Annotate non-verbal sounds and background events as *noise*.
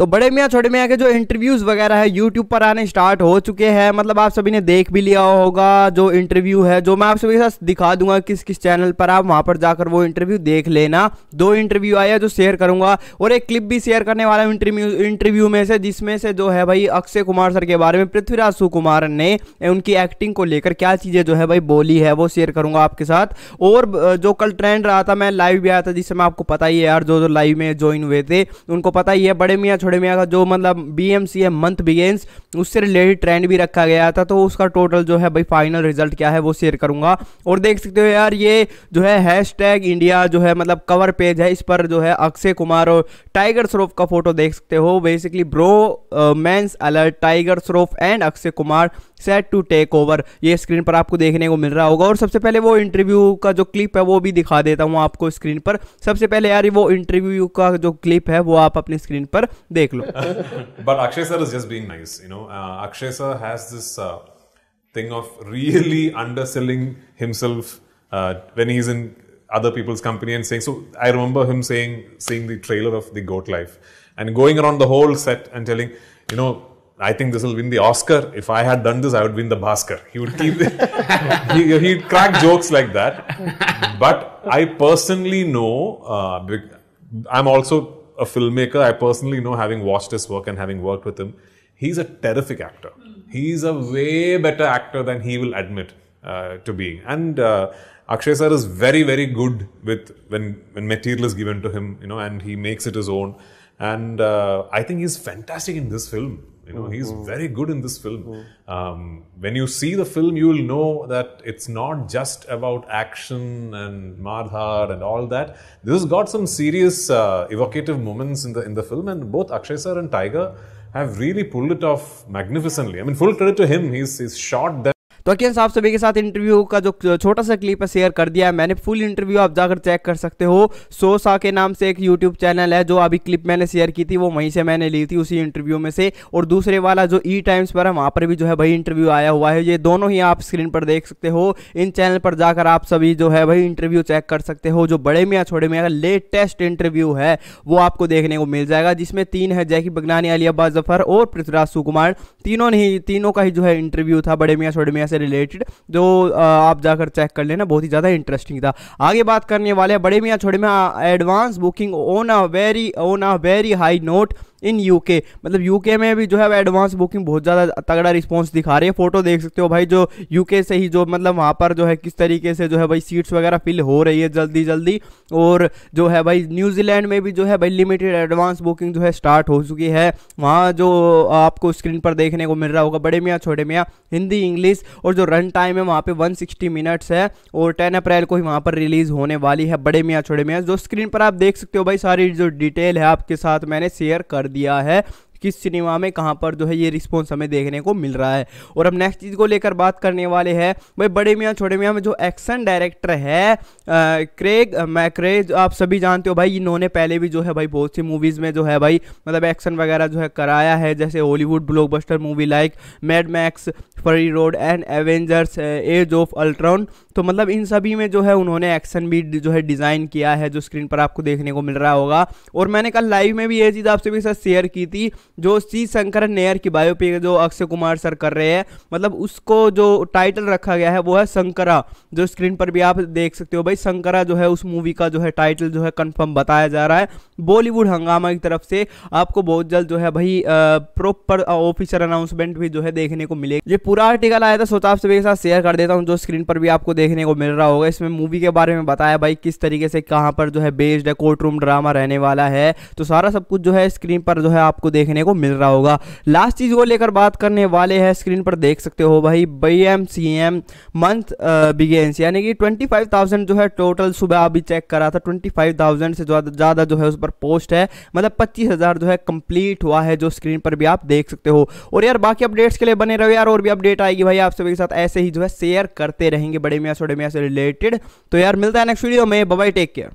तो बड़े मियाँ छोटे मियाँ के जो इंटरव्यूज़ वगैरह है यूट्यूब पर आने स्टार्ट हो चुके हैं मतलब आप सभी ने देख भी लिया होगा जो इंटरव्यू है जो मैं आप सभी के साथ दिखा दूंगा किस किस चैनल पर आप वहाँ पर जाकर वो इंटरव्यू देख लेना दो इंटरव्यू आया जो शेयर करूंगा और एक क्लिप भी शेयर करने वाला हूँ इंटरव्यू इंटरव्यू में से जिसमें से जो है भाई अक्षय कुमार सर के बारे में पृथ्वीराज सुकुमार ने उनकी एक्टिंग को लेकर क्या चीज़ें जो है भाई बोली है वो शेयर करूंगा आपके साथ और जो कल ट्रेंड रहा था मैं लाइव भी आया था जिससे मैं आपको पता ही है यार जो जो लाइव में ज्वाइन हुए थे उनको पता ही है बड़े मियाँ अकेडमिया का जो मतलब बी है मंथ बिगेंस उससे रिलेटेड ट्रेंड भी रखा गया था तो उसका टोटल जो है भाई फाइनल रिजल्ट क्या है वो शेयर करूंगा और देख सकते हो यार ये जो है हैश इंडिया जो है मतलब कवर पेज है इस पर जो है अक्षय कुमार और टाइगर श्रॉफ का फोटो देख सकते हो basically bromance alert Tiger Shroff and Akshay Kumar set to take over ये स्क्रीन पर आपको देखने को मिल रहा होगा और सबसे पहले वो इंटरव्यू का जो क्लिप है वो भी दिखा देता हूँ आपको स्क्रीन पर सबसे पहले यार वो इंटरव्यू का जो क्लिप है वो आप अपनी स्क्रीन पर देख *laughs* But Akshay but Akshay sir is just being nice you know Akshay sir thing of really underselling himself uh, when he's in other people's company and saying so i remember him saying seeing the trailer of the goat life and going around the whole set and telling you know I think this will win the Oscar. If I had done this, I would win the Basker. He would keep, *laughs* he, would crack jokes like that. But I personally know, uh, I'm also a filmmaker I personally know, having watched his work and having worked with him, he's a terrific actor. He's a way better actor than he will admit uh, to being. And uh, Akshay sir is very, very good with when when material is given to him, you know, and he makes it his own. And uh, I think he's fantastic in this film. You know, he's mm-hmm. very good in this film. Mm-hmm. Um, when you see the film, you will know that it's not just about action and Madhar and all that. This has got some serious uh, evocative moments in the in the film, and both Akshay sir and Tiger have really pulled it off magnificently. I mean, full credit to him. He's he's shot them तो अकेन साहब सभी के साथ interview का जो छोटा सा क्लिप है शेयर कर दिया है मैंने फुल इंटरव्यू आप जाकर चेक कर सकते हो सोसा के नाम से एक यूट्यूब चैनल है जो अभी क्लिप मैंने शेयर की थी वो वहीं से मैंने ली थी उसी इंटरव्यू में से और दूसरे वाला जो ई टाइम्स पर है वहाँ पर भी जो है भाई इंटरव्यू आया हुआ है ये दोनों ही आप स्क्रीन पर देख सकते हो इन चैनल पर जाकर आप सभी जो है भाई इंटरव्यू चेक कर सकते हो जो बड़े में या छोटे में लेटेस्ट इंटरव्यू है वो आपको देखने को मिल जाएगा जिसमें तीन है जैकी बगनानी अली अब्बा जफर और पृथ्वीराज सुकुमार तीनों ने ही तीनों का ही जो है इंटरव्यू था बड़े मियाँ छोटे मियाँ से रिलेटेड जो आप जाकर चेक कर लेना बहुत ही ज़्यादा इंटरेस्टिंग था आगे बात करने वाले हैं बड़े मियाँ छोड़े छोटे में advance booking on a very on a very high note in UK मतलब यूके में भी जो है एडवांस बुकिंग बहुत ज़्यादा तगड़ा रिस्पॉन्स दिखा रही है फोटो देख सकते हो भाई जो यूके से ही जो मतलब वहाँ पर जो है किस तरीके से जो है भाई सीट्स वगैरह फिल हो रही है जल्दी जल्दी और जो है भाई न्यूजीलैंड में भी जो है भाई लिमिटेड एडवांस बुकिंग जो है स्टार्ट हो चुकी है वहाँ जो आपको स्क्रीन पर देखने को मिल रहा होगा बड़े मियाँ छोटे मियाँ हिंदी इंग्लिश और जो रन टाइम है वहाँ पर वन मिनट्स है और टेन अप्रैल को ही वहाँ पर रिलीज़ होने वाली है बड़े मियाँ छोटे मियाँ जो स्क्रीन पर आप देख सकते हो भाई सारी जो डिटेल है आपके साथ मैंने शेयर कर दिया है किस सिनेमा में कहाँ पर जो है ये रिस्पॉन्स हमें देखने को मिल रहा है और अब नेक्स्ट चीज़ को लेकर बात करने वाले हैं भाई बड़े मियाँ छोटे मियाँ में जो एक्शन डायरेक्टर है क्रेग मैक्रेज आप सभी जानते हो भाई इन्होंने पहले भी जो है भाई बहुत सी मूवीज़ में जो है भाई मतलब एक्शन वगैरह जो है कराया है जैसे Hollywood blockbuster movie like Mad Max Fury Road and Avengers Age of Ultron तो मतलब इन सभी में जो है उन्होंने एक्शन भी जो है डिज़ाइन किया है जो स्क्रीन पर आपको देखने को मिल रहा होगा और मैंने कल लाइव में भी ये चीज़ आपसे भी साथ शेयर की थी जो सी शंकर नेयर की बायोपिक जो अक्षय कुमार सर कर रहे हैं मतलब उसको जो टाइटल रखा गया है वो है शंकरा जो स्क्रीन पर भी आप देख सकते हो भाई शंकरा जो है उस मूवी का जो है टाइटल जो है कन्फर्म बताया जा रहा है बॉलीवुड हंगामा की तरफ से आपको बहुत जल्द जो है भाई प्रॉपर ऑफिशियल अनाउंसमेंट भी जो है देखने को मिलेगी ये पूरा आर्टिकल आया था सोचा आप सभी के साथ शेयर कर देता हूँ जो स्क्रीन पर भी आपको देखने को मिल रहा होगा इसमें मूवी के बारे में बताया भाई किस तरीके से कहाँ पर जो है बेस्ड है कोर्ट रूम ड्रामा रहने वाला है तो सारा सब कुछ जो है स्क्रीन पर जो है आपको देखने देखने को मिल रहा होगा लास्ट चीज़ को लेकर बात करने वाले हैं स्क्रीन पर देख सकते हो भाई B M C M month begins यानी कि ट्वेंटी फाइव थाउजेंड जो है टोटल सुबह अभी चेक करा था ट्वेंटी फाइव थाउजेंड से ज़्यादा जो है उस पर पोस्ट है मतलब पच्चीस हजार जो है कंप्लीट हुआ है जो स्क्रीन पर भी आप देख सकते हो और यार बाकी अपडेट्स के लिए बने रहो यार और भी अपडेट आएगी भाई आप सभी के साथ ऐसे ही जो है शेयर करते रहेंगे बड़े मियाँ छोटे मियाँ से रिलेटेड तो यार मिलता है नेक्स्ट वीडियो में बबाई टेक केयर